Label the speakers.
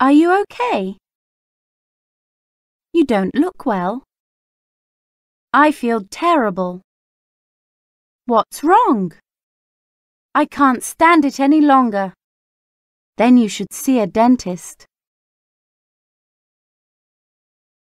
Speaker 1: Are you okay? You don't look well. I feel terrible. What's wrong? I can't stand it any longer. Then you should see a dentist.